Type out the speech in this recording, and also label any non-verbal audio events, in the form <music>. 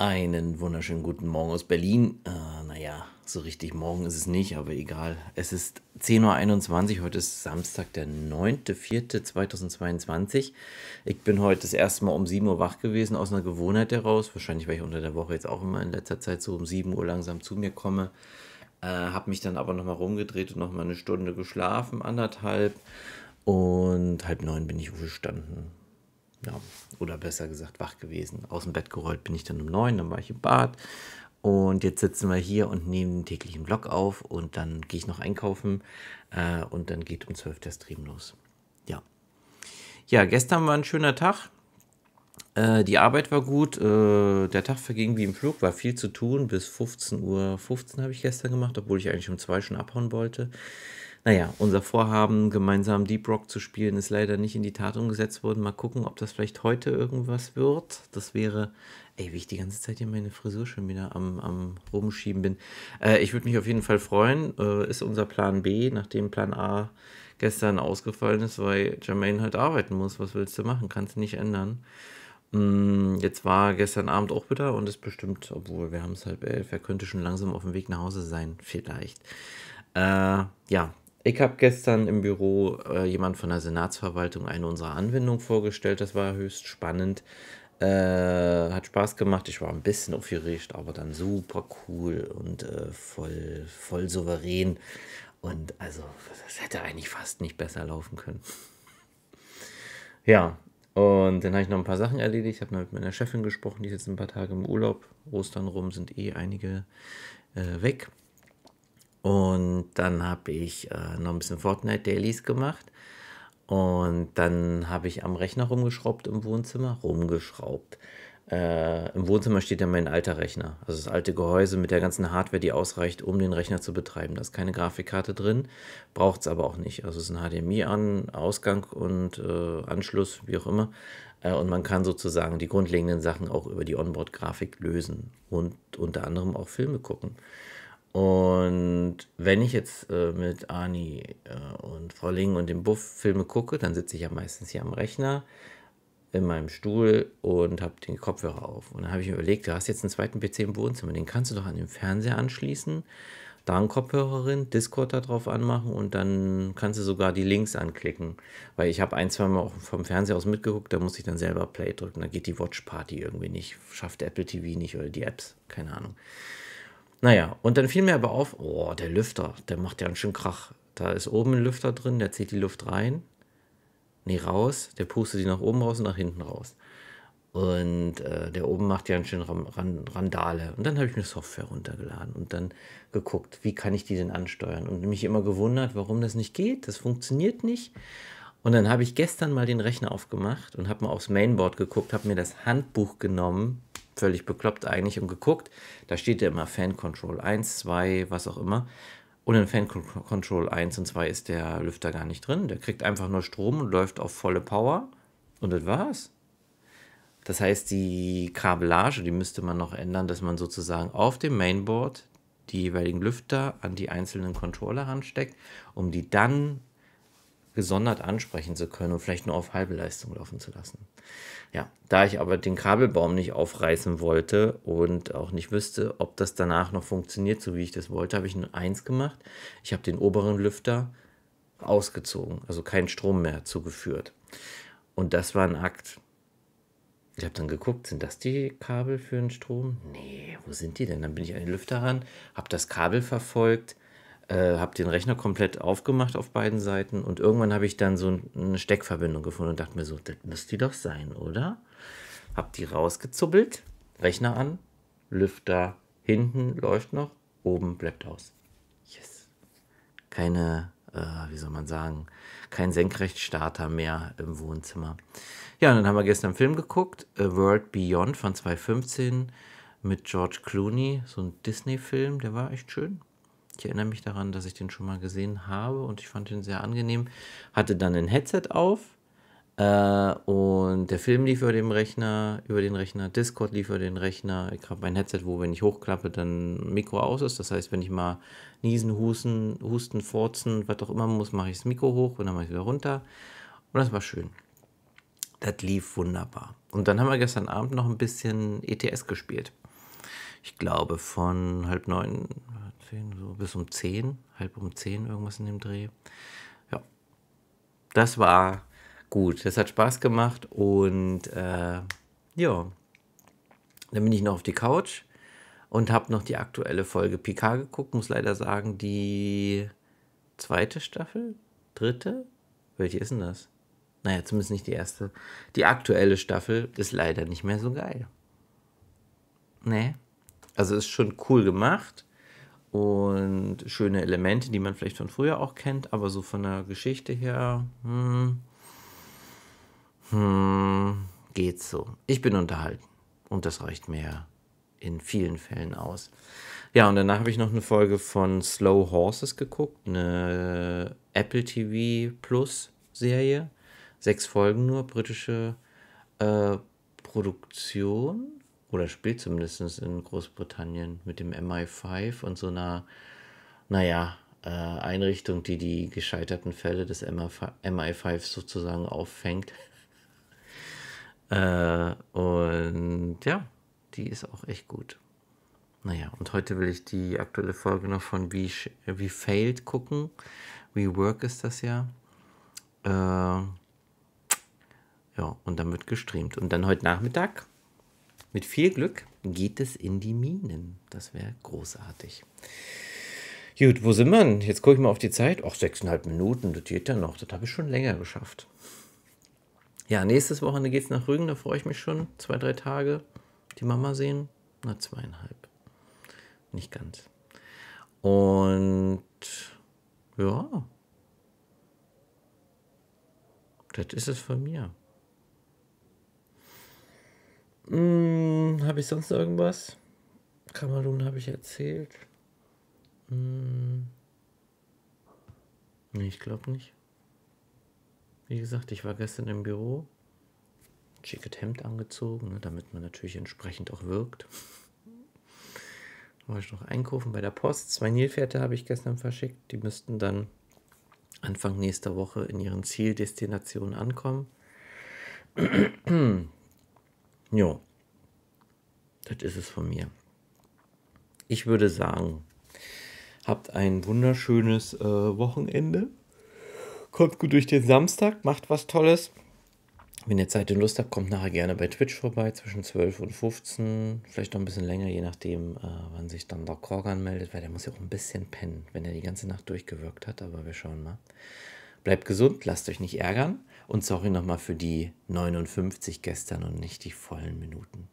Einen wunderschönen guten Morgen aus Berlin. Äh, naja, so richtig morgen ist es nicht, aber egal. Es ist 10.21 Uhr, heute ist Samstag, der 9.04.2022. Ich bin heute das erste Mal um 7 Uhr wach gewesen, aus einer Gewohnheit heraus. Wahrscheinlich, weil ich unter der Woche jetzt auch immer in letzter Zeit so um 7 Uhr langsam zu mir komme. Äh, habe mich dann aber nochmal rumgedreht und nochmal eine Stunde geschlafen, anderthalb. Und halb neun bin ich aufgestanden ja, oder besser gesagt, wach gewesen. Aus dem Bett gerollt bin ich dann um neun, dann war ich im Bad. Und jetzt sitzen wir hier und nehmen den täglichen Vlog auf und dann gehe ich noch einkaufen äh, und dann geht um 12 der Stream los. Ja. Ja, gestern war ein schöner Tag. Äh, die Arbeit war gut. Äh, der Tag verging wie im Flug, war viel zu tun. Bis 15.15 .15 Uhr habe ich gestern gemacht, obwohl ich eigentlich um 2 schon abhauen wollte. Naja, unser Vorhaben, gemeinsam Deep Rock zu spielen, ist leider nicht in die Tat umgesetzt worden. Mal gucken, ob das vielleicht heute irgendwas wird. Das wäre, ey, wie ich die ganze Zeit hier meine Frisur schon wieder am, am Rumschieben bin. Äh, ich würde mich auf jeden Fall freuen. Äh, ist unser Plan B, nachdem Plan A gestern ausgefallen ist, weil Jermaine halt arbeiten muss. Was willst du machen? Kannst du nicht ändern. Mm, jetzt war gestern Abend auch wieder und ist bestimmt, obwohl wir haben es halb elf, er könnte schon langsam auf dem Weg nach Hause sein, vielleicht. Äh, ja, ich habe gestern im Büro äh, jemand von der Senatsverwaltung eine unserer Anwendungen vorgestellt. Das war höchst spannend. Äh, hat Spaß gemacht. Ich war ein bisschen aufgeregt, aber dann super cool und äh, voll, voll souverän. Und also, das hätte eigentlich fast nicht besser laufen können. ja, und dann habe ich noch ein paar Sachen erledigt. Ich habe mit meiner Chefin gesprochen, die ist jetzt ein paar Tage im Urlaub. Ostern rum sind eh einige äh, weg. Und dann habe ich äh, noch ein bisschen Fortnite Dailies gemacht. Und dann habe ich am Rechner rumgeschraubt im Wohnzimmer. Rumgeschraubt. Äh, Im Wohnzimmer steht ja mein alter Rechner. Also das alte Gehäuse mit der ganzen Hardware, die ausreicht, um den Rechner zu betreiben. Da ist keine Grafikkarte drin, braucht es aber auch nicht. Also es ist ein HDMI-Ausgang und äh, Anschluss, wie auch immer. Äh, und man kann sozusagen die grundlegenden Sachen auch über die Onboard-Grafik lösen und unter anderem auch Filme gucken. Und wenn ich jetzt äh, mit Ani äh, und Frau Ling und dem Buff Filme gucke, dann sitze ich ja meistens hier am Rechner in meinem Stuhl und habe den Kopfhörer auf. Und dann habe ich mir überlegt, du hast jetzt einen zweiten PC im Wohnzimmer, den kannst du doch an den Fernseher anschließen, da einen Kopfhörer rein, Discord da drauf anmachen und dann kannst du sogar die Links anklicken. Weil ich habe ein, zwei Mal auch vom Fernseher aus mitgeguckt, da muss ich dann selber Play drücken, da geht die Watch Party irgendwie nicht, schafft Apple TV nicht oder die Apps, keine Ahnung. Naja, und dann fiel mir aber auf, oh, der Lüfter, der macht ja einen schönen Krach. Da ist oben ein Lüfter drin, der zieht die Luft rein, nee, raus, der pustet die nach oben raus und nach hinten raus. Und äh, der oben macht ja einen schönen Ran Randale. Und dann habe ich mir Software runtergeladen und dann geguckt, wie kann ich die denn ansteuern. Und mich immer gewundert, warum das nicht geht. Das funktioniert nicht. Und dann habe ich gestern mal den Rechner aufgemacht und habe mal aufs Mainboard geguckt, habe mir das Handbuch genommen völlig bekloppt eigentlich, und geguckt. Da steht ja immer Fan Control 1, 2, was auch immer. Und in Fan Control 1 und 2 ist der Lüfter gar nicht drin. Der kriegt einfach nur Strom und läuft auf volle Power. Und das war's. Das heißt, die Kabellage, die müsste man noch ändern, dass man sozusagen auf dem Mainboard die jeweiligen Lüfter an die einzelnen Controller ransteckt, um die dann gesondert ansprechen zu können und vielleicht nur auf halbe Leistung laufen zu lassen. Ja, da ich aber den Kabelbaum nicht aufreißen wollte und auch nicht wüsste, ob das danach noch funktioniert, so wie ich das wollte, habe ich nur Eins gemacht. Ich habe den oberen Lüfter ausgezogen, also keinen Strom mehr zugeführt. Und das war ein Akt. Ich habe dann geguckt, sind das die Kabel für den Strom? Nee, wo sind die denn? Dann bin ich an den Lüfter ran, habe das Kabel verfolgt, äh, habe den Rechner komplett aufgemacht auf beiden Seiten und irgendwann habe ich dann so eine Steckverbindung gefunden und dachte mir so, das müsste die doch sein, oder? Hab die rausgezuppelt, Rechner an, Lüfter hinten läuft noch, oben bleibt aus. Yes. Keine, äh, wie soll man sagen, kein Senkrechtstarter mehr im Wohnzimmer. Ja, und dann haben wir gestern einen Film geguckt, A World Beyond von 2015 mit George Clooney, so ein Disney-Film, der war echt schön. Ich erinnere mich daran, dass ich den schon mal gesehen habe und ich fand ihn sehr angenehm. Hatte dann ein Headset auf äh, und der Film lief über den Rechner, über den Rechner, Discord lief über den Rechner. Ich habe mein Headset, wo wenn ich hochklappe, dann Mikro aus ist. Das heißt, wenn ich mal niesen, husten, husten, forzen, was auch immer muss, mache ich das Mikro hoch und dann mache ich wieder runter. Und das war schön. Das lief wunderbar. Und dann haben wir gestern Abend noch ein bisschen ETS gespielt ich glaube, von halb neun, zehn, so bis um zehn, halb um zehn irgendwas in dem Dreh. Ja, das war gut. Das hat Spaß gemacht und äh, ja, dann bin ich noch auf die Couch und habe noch die aktuelle Folge PK geguckt. Muss leider sagen, die zweite Staffel, dritte, welche ist denn das? Naja, zumindest nicht die erste. Die aktuelle Staffel ist leider nicht mehr so geil. Nee. Also ist schon cool gemacht und schöne Elemente, die man vielleicht von früher auch kennt, aber so von der Geschichte her, hm, hm, geht so. Ich bin unterhalten und das reicht mir in vielen Fällen aus. Ja, und danach habe ich noch eine Folge von Slow Horses geguckt, eine Apple TV Plus Serie, sechs Folgen nur, britische äh, Produktion oder spielt zumindest in Großbritannien mit dem MI5 und so einer, naja, äh, Einrichtung, die die gescheiterten Fälle des MI5 sozusagen auffängt. <laughs> äh, und ja, die ist auch echt gut. Naja, und heute will ich die aktuelle Folge noch von Wie, Wie Failed gucken. Wie Work ist das ja. Äh, ja, und dann wird gestreamt. Und dann heute Nachmittag mit viel Glück geht es in die Minen. Das wäre großartig. Gut, wo sind wir Jetzt gucke ich mal auf die Zeit. Ach, sechseinhalb Minuten, das geht ja noch. Das habe ich schon länger geschafft. Ja, nächstes Wochenende geht es nach Rügen, da freue ich mich schon. Zwei, drei Tage. Die Mama sehen. Na, zweieinhalb. Nicht ganz. Und ja. Das ist es von mir. Hm, habe ich sonst irgendwas? Kamerun habe ich erzählt. Hm. Nee, ich glaube nicht. Wie gesagt, ich war gestern im Büro. Schickes Hemd angezogen, ne, damit man natürlich entsprechend auch wirkt. War ich noch einkaufen bei der Post. Zwei Nilpferde habe ich gestern verschickt. Die müssten dann Anfang nächster Woche in ihren Zieldestinationen ankommen. Jo, das ist es von mir. Ich würde sagen, habt ein wunderschönes äh, Wochenende. Kommt gut durch den Samstag, macht was Tolles. Wenn ihr Zeit und Lust habt, kommt nachher gerne bei Twitch vorbei, zwischen 12 und 15, vielleicht noch ein bisschen länger, je nachdem, äh, wann sich dann der Korgan meldet, weil der muss ja auch ein bisschen pennen, wenn er die ganze Nacht durchgewirkt hat, aber wir schauen mal. Bleibt gesund, lasst euch nicht ärgern und sorry nochmal für die 59 gestern und nicht die vollen Minuten.